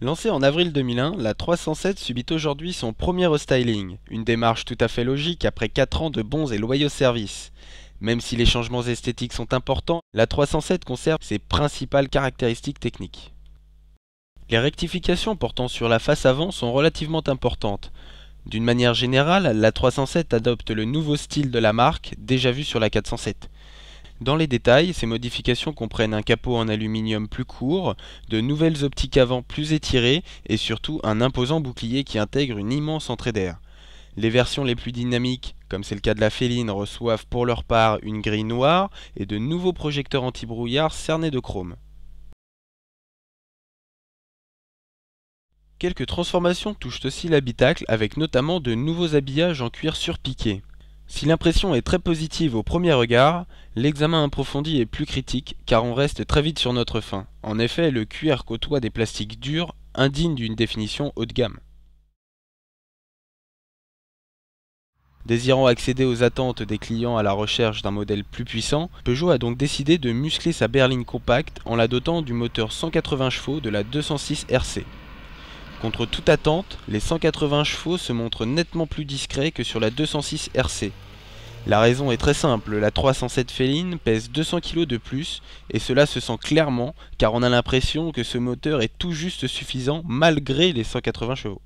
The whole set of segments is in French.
Lancée en avril 2001, la 307 subit aujourd'hui son premier restyling, une démarche tout à fait logique après 4 ans de bons et loyaux services. Même si les changements esthétiques sont importants, la 307 conserve ses principales caractéristiques techniques. Les rectifications portant sur la face avant sont relativement importantes. D'une manière générale, la 307 adopte le nouveau style de la marque, déjà vu sur la 407. Dans les détails, ces modifications comprennent un capot en aluminium plus court, de nouvelles optiques avant plus étirées et surtout un imposant bouclier qui intègre une immense entrée d'air. Les versions les plus dynamiques, comme c'est le cas de la Féline, reçoivent pour leur part une grille noire et de nouveaux projecteurs anti-brouillard cernés de chrome. Quelques transformations touchent aussi l'habitacle avec notamment de nouveaux habillages en cuir surpiqué. Si l'impression est très positive au premier regard, l'examen approfondi est plus critique car on reste très vite sur notre faim. En effet, le cuir côtoie des plastiques durs, indignes d'une définition haut de gamme. Désirant accéder aux attentes des clients à la recherche d'un modèle plus puissant, Peugeot a donc décidé de muscler sa berline compacte en la dotant du moteur 180 chevaux de la 206 RC. Contre toute attente, les 180 chevaux se montrent nettement plus discrets que sur la 206 RC. La raison est très simple, la 307 féline pèse 200 kg de plus et cela se sent clairement car on a l'impression que ce moteur est tout juste suffisant malgré les 180 chevaux.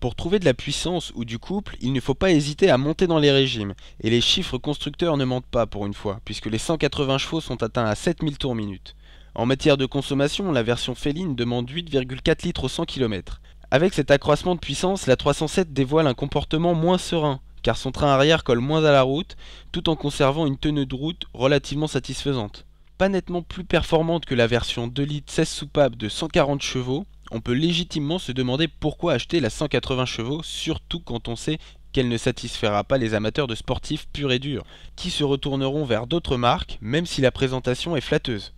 Pour trouver de la puissance ou du couple, il ne faut pas hésiter à monter dans les régimes et les chiffres constructeurs ne mentent pas pour une fois puisque les 180 chevaux sont atteints à 7000 tours minute. En matière de consommation, la version féline demande 8,4 litres au 100 km. Avec cet accroissement de puissance, la 307 dévoile un comportement moins serein, car son train arrière colle moins à la route, tout en conservant une tenue de route relativement satisfaisante. Pas nettement plus performante que la version 2 litres 16 soupapes de 140 chevaux, on peut légitimement se demander pourquoi acheter la 180 chevaux, surtout quand on sait qu'elle ne satisfera pas les amateurs de sportifs purs et durs, qui se retourneront vers d'autres marques, même si la présentation est flatteuse.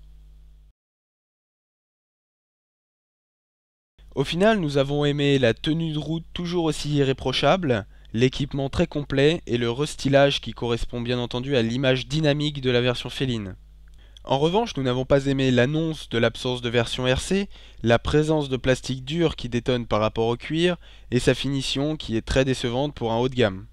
Au final, nous avons aimé la tenue de route toujours aussi irréprochable, l'équipement très complet et le restylage qui correspond bien entendu à l'image dynamique de la version féline. En revanche, nous n'avons pas aimé l'annonce de l'absence de version RC, la présence de plastique dur qui détonne par rapport au cuir et sa finition qui est très décevante pour un haut de gamme.